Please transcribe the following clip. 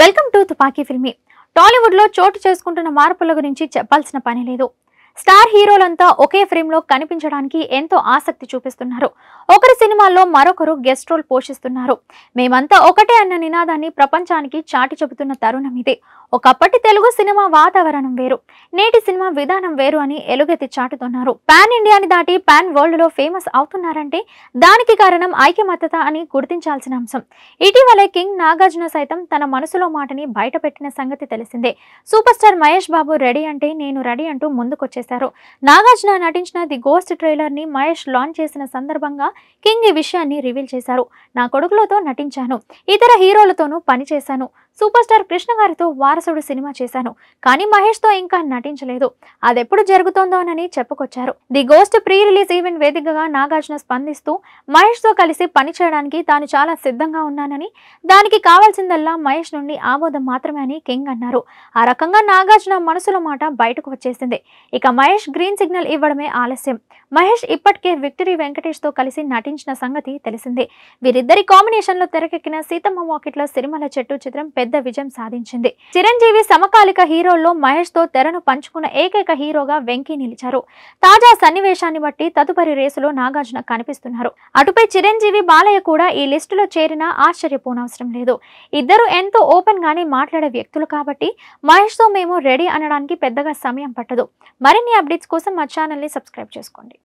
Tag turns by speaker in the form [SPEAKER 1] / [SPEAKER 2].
[SPEAKER 1] welcome to తుపాకీ ఫిల్మీ టాలీవుడ్లో చోటు చేసుకుంటున్న మార్పుల గురించి చెప్పాల్సిన పని లేదు స్టార్ హీరోలంతా ఒకే ఫ్రేమ్లో కనిపించడానికి ఎంతో ఆసక్తి చూపిస్తున్నారు ఒకరి సినిమాల్లో మరొకరు గెస్ట్ రోల్ పోషిస్తున్నారు మేమంతా ఒకటే అన్న నినాదాన్ని ప్రపంచానికి చాటి చెబుతున్న తరుణం ఇదే ఒకప్పటి తెలుగు సినిమా వాతావరణం వేరు నేటి సినిమా విధానం వేరు అని ఎలుగెత్తి చాటుతున్నారు పాన్ ఇండియాని దాటి పాన్ వరల్డ్ లో ఫేమస్ అవుతున్నారంటే దానికి కారణం ఐక్యమత్తత అని గుర్తించాల్సిన అంశం ఇటీవలే కింగ్ నాగార్జున సైతం తన మనసులో మాటని బయటపెట్టిన సంగతి తెలిసిందే super star Mahesh Babu ready అంటే నేను రెడీ అంటూ ముందుకొచ్చే చేశారు నాగార్జున నటించిన ది గోస్ట్ ట్రైలర్ ని మహేష్ లాంచ్ చేసిన సందర్భంగా కింగ్ ఈ విషయాన్ని రివీల్ చేశారు నా కొడుకులతో నటించాను ఇతర హీరోలతోనూ పనిచేశాను సూపర్ స్టార్ కృష్ణ గారితో వారసుడు సినిమా చేశాను కానీ మహేష్ తో ఇంకా నటించలేదు అదెప్పుడు జరుగుతోందోనని చెప్పుకొచ్చారు the ghost pre release event వేదికగా నాగార్జున స్పందిస్తూ మహేష్ తో కలిసి పనిచేయడానికి తాను చాలా సిద్ధంగా ఉన్నానని దానికి కావాల్సిందల్లా మహేష్ నుండి ఆమోదం మాత్రమే అని కింగ్ అన్నారు ఆ రకంగా నాగార్జున మనసుల మాట బయటకు వచ్చేసింది ఇక మహేష్ గ్రీన్ సిగ్నల్ ఇవ్వడమే ఆలస్యం మహేష్ ఇప్పటికే విక్టరీ వెంకటేష్ తో కలిసి నటించిన సంగతి తెలిసిందే వీరిద్దరి కాంబినేషన్ లో తెరకెక్కిన సీతమ్మ వాకిట్లో సిరిమల చెట్టు చిత్రం పెద్ద విజయం సాధించింది చిరంజీవి సమకాలిక హీరోల్లో మహేష్ తో తెరను పంచుకున్న ఏకైక హీరోగా వెంకీ నిలిచారు తాజా సన్నివేశాన్ని బట్టి తదుపరి రేసులో నాగార్జున కనిపిస్తున్నారు అటుపై చిరంజీవి బాలయ్య కూడా ఈ లిస్టులో చేరినా ఆశ్చర్యపోనవసరం లేదు ఇద్దరు ఎంతో ఓపెన్ గానే మాట్లాడే వ్యక్తులు కాబట్టి మహేష్ తో మేము రెడీ అనడానికి పెద్దగా సమయం పట్టదు మరిన్ని అప్డేట్స్ కోసం మా ని సబ్స్క్రైబ్ చేసుకోండి